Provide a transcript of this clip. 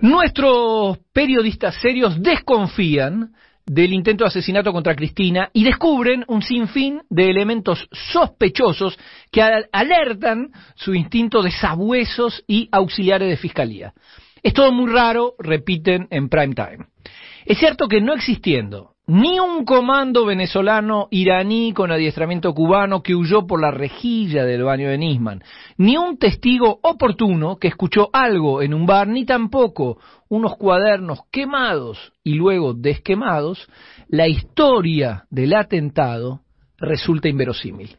Nuestros periodistas serios desconfían del intento de asesinato contra Cristina y descubren un sinfín de elementos sospechosos que alertan su instinto de sabuesos y auxiliares de fiscalía. Es todo muy raro, repiten en prime time. Es cierto que no existiendo ni un comando venezolano iraní con adiestramiento cubano que huyó por la rejilla del baño de Nisman, ni un testigo oportuno que escuchó algo en un bar, ni tampoco unos cuadernos quemados y luego desquemados, la historia del atentado resulta inverosímil.